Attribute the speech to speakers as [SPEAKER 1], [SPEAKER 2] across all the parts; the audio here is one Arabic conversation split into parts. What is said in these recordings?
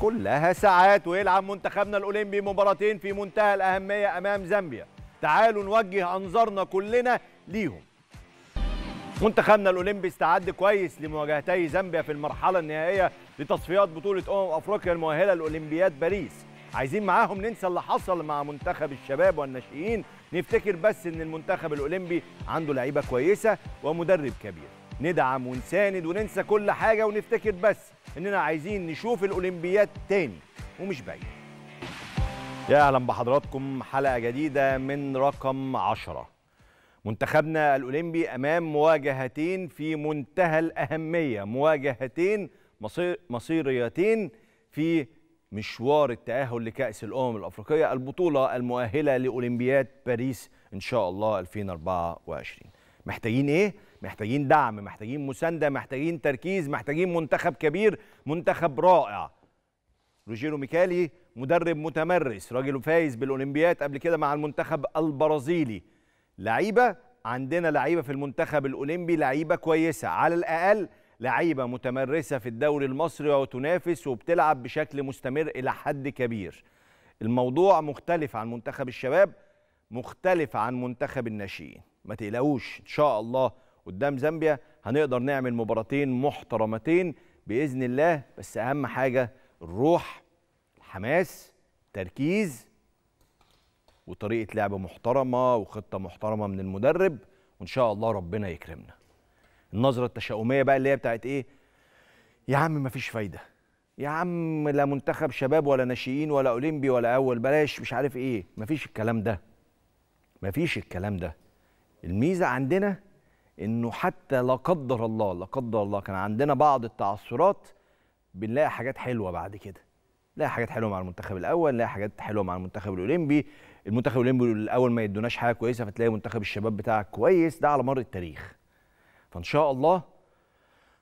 [SPEAKER 1] كلها ساعات ويلعب منتخبنا الاولمبي مباراتين في منتهى الاهميه امام زامبيا تعالوا نوجه انظارنا كلنا ليهم منتخبنا الاولمبي استعد كويس لمواجهتي زامبيا في المرحله النهائيه لتصفيات بطوله امم افريقيا المؤهله لاولمبياد باريس عايزين معاهم ننسى اللي حصل مع منتخب الشباب والناشئين نفتكر بس ان المنتخب الاولمبي عنده لعيبه كويسه ومدرب كبير ندعم ونساند وننسى كل حاجه ونفتكر بس اننا عايزين نشوف الاولمبياد تاني ومش بعيد يا اهلا بحضراتكم حلقه جديده من رقم 10 منتخبنا الاولمبي امام مواجهتين في منتهى الاهميه مواجهتين مصير مصيريتين في مشوار التأهل لكأس الأمم الأفريقية البطولة المؤهلة لأولمبياد باريس إن شاء الله 2024 محتاجين إيه؟ محتاجين دعم محتاجين مسانده محتاجين تركيز محتاجين منتخب كبير منتخب رائع روجيرو ميكالي مدرب متمرس راجل فايز بالاولمبياد قبل كده مع المنتخب البرازيلي لعيبه عندنا لعيبه في المنتخب الاولمبي لعيبه كويسه على الاقل لعيبه متمرسه في الدوري المصري وتنافس وبتلعب بشكل مستمر الى حد كبير الموضوع مختلف عن منتخب الشباب مختلف عن منتخب الناشئين ما تقلقوش ان شاء الله قدام زامبيا هنقدر نعمل مباراتين محترمتين باذن الله بس اهم حاجه الروح الحماس التركيز وطريقه لعب محترمه وخطه محترمه من المدرب وان شاء الله ربنا يكرمنا النظره التشاؤميه بقى اللي هي بتاعت ايه يا عم مفيش فايده يا عم لا منتخب شباب ولا ناشئين ولا اولمبي ولا اول بلاش مش عارف ايه مفيش الكلام ده مفيش الكلام ده الميزه عندنا انه حتى لا قدر الله لا قدر الله كان عندنا بعض التعثرات بنلاقي حاجات حلوه بعد كده نلاقي حاجات حلوه مع المنتخب الاول نلاقي حاجات حلوه مع المنتخب الاولمبي المنتخب الاولمبي الاول ما يدوناش حاجه كويسه فتلاقي منتخب الشباب بتاعك كويس ده على مر التاريخ فان شاء الله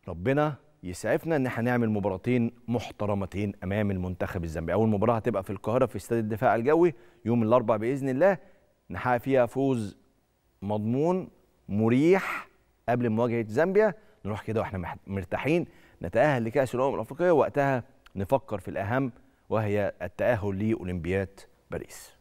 [SPEAKER 1] ربنا يسعفنا ان احنا نعمل مباراتين محترمتين امام المنتخب الزامبي اول مباراه هتبقى في القاهره في استاد الدفاع الجوي يوم الاربعاء باذن الله نحقق فيها فوز مضمون مريح قبل مواجهه زامبيا نروح كده واحنا مرتاحين نتاهل لكاس الامم الافريقيه وقتها نفكر في الاهم وهي التاهل لاولمبياد باريس